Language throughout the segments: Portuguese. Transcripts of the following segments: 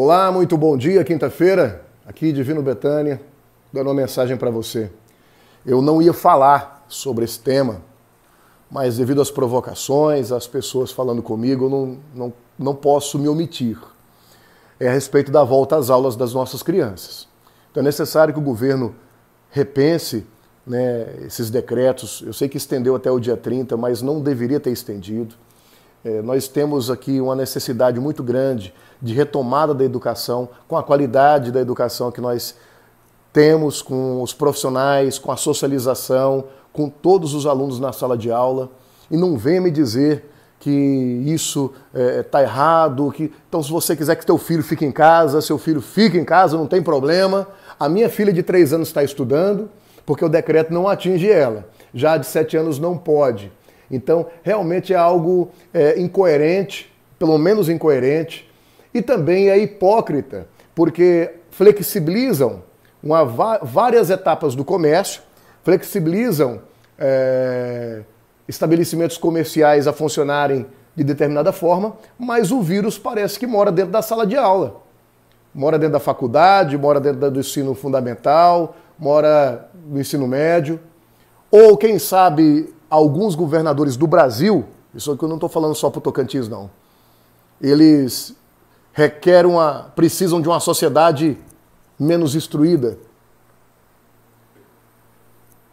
Olá, muito bom dia, quinta-feira, aqui Divino Betânia, dando uma mensagem para você. Eu não ia falar sobre esse tema, mas devido às provocações, às pessoas falando comigo, eu não, não, não posso me omitir. É a respeito da volta às aulas das nossas crianças. Então é necessário que o governo repense né, esses decretos. Eu sei que estendeu até o dia 30, mas não deveria ter estendido é, nós temos aqui uma necessidade muito grande de retomada da educação, com a qualidade da educação que nós temos, com os profissionais, com a socialização, com todos os alunos na sala de aula. E não venha me dizer que isso está é, tá errado, que então se você quiser que seu filho fique em casa, seu filho fique em casa, não tem problema. A minha filha de três anos está estudando, porque o decreto não atinge ela. Já de sete anos não pode. Então, realmente é algo é, incoerente, pelo menos incoerente, e também é hipócrita, porque flexibilizam uma, várias etapas do comércio, flexibilizam é, estabelecimentos comerciais a funcionarem de determinada forma, mas o vírus parece que mora dentro da sala de aula. Mora dentro da faculdade, mora dentro do ensino fundamental, mora no ensino médio, ou quem sabe alguns governadores do Brasil, isso aqui eu não estou falando só para o Tocantins, não, eles requerem uma, precisam de uma sociedade menos instruída.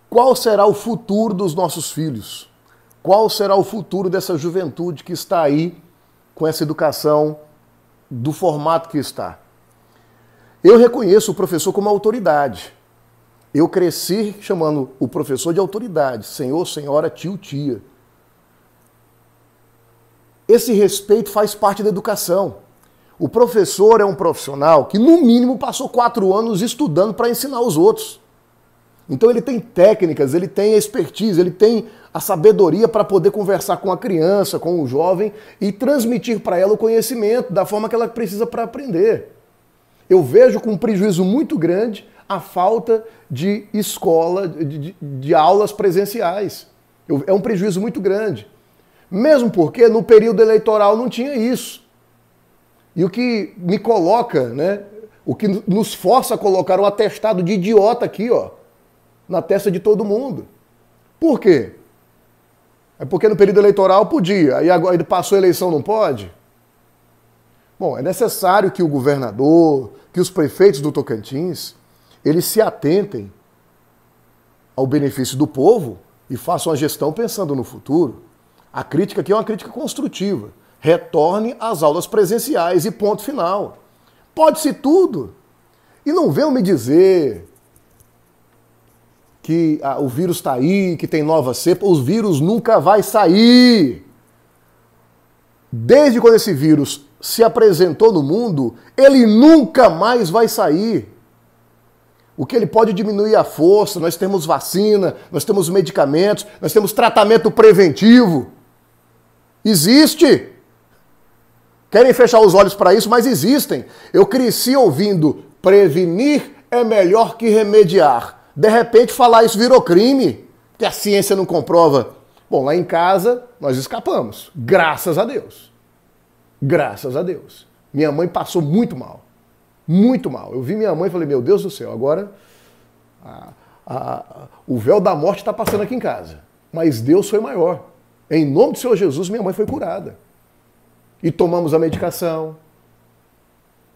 Qual será o futuro dos nossos filhos? Qual será o futuro dessa juventude que está aí com essa educação do formato que está? Eu reconheço o professor como autoridade. Eu cresci chamando o professor de autoridade, senhor, senhora, tio, tia. Esse respeito faz parte da educação. O professor é um profissional que, no mínimo, passou quatro anos estudando para ensinar os outros. Então, ele tem técnicas, ele tem expertise, ele tem a sabedoria para poder conversar com a criança, com o jovem e transmitir para ela o conhecimento da forma que ela precisa para aprender. Eu vejo com um prejuízo muito grande a falta de escola, de, de, de aulas presenciais. Eu, é um prejuízo muito grande. Mesmo porque no período eleitoral não tinha isso. E o que me coloca, né, o que nos força a colocar um atestado de idiota aqui, ó, na testa de todo mundo. Por quê? É porque no período eleitoral podia, aí agora passou a eleição não pode? Bom, é necessário que o governador, que os prefeitos do Tocantins eles se atentem ao benefício do povo e façam a gestão pensando no futuro. A crítica aqui é uma crítica construtiva. Retorne às aulas presenciais e ponto final. Pode-se tudo. E não venham me dizer que ah, o vírus está aí, que tem nova cepa. Os vírus nunca vai sair. Desde quando esse vírus se apresentou no mundo, ele nunca mais vai sair o que ele pode diminuir a força, nós temos vacina, nós temos medicamentos, nós temos tratamento preventivo. Existe! Querem fechar os olhos para isso, mas existem. Eu cresci ouvindo prevenir é melhor que remediar. De repente, falar isso virou crime, que a ciência não comprova. Bom, lá em casa nós escapamos, graças a Deus. Graças a Deus. Minha mãe passou muito mal muito mal. Eu vi minha mãe e falei, meu Deus do céu, agora a, a, o véu da morte está passando aqui em casa. Mas Deus foi maior. Em nome do Senhor Jesus, minha mãe foi curada. E tomamos a medicação.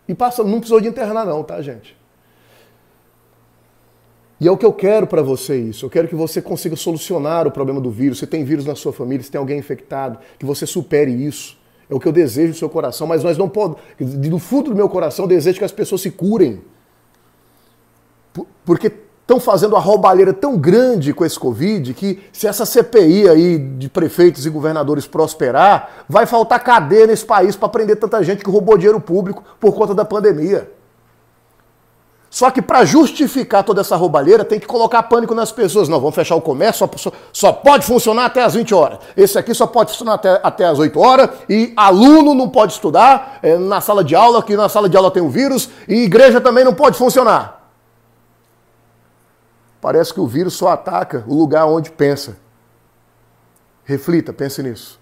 E passamos, não precisou de internar não, tá, gente? E é o que eu quero para você isso. Eu quero que você consiga solucionar o problema do vírus. Você tem vírus na sua família, se tem alguém infectado, que você supere isso. É o que eu desejo no seu coração, mas nós não podemos. Do fundo do meu coração, eu desejo que as pessoas se curem. Porque estão fazendo a roubalheira tão grande com esse Covid que se essa CPI aí de prefeitos e governadores prosperar, vai faltar cadeia nesse país para prender tanta gente que roubou dinheiro público por conta da pandemia. Só que para justificar toda essa roubalheira, tem que colocar pânico nas pessoas. Não, vamos fechar o comércio, só, só pode funcionar até as 20 horas. Esse aqui só pode funcionar até, até as 8 horas. E aluno não pode estudar é, na sala de aula, que na sala de aula tem um vírus. E igreja também não pode funcionar. Parece que o vírus só ataca o lugar onde pensa. Reflita, pense nisso.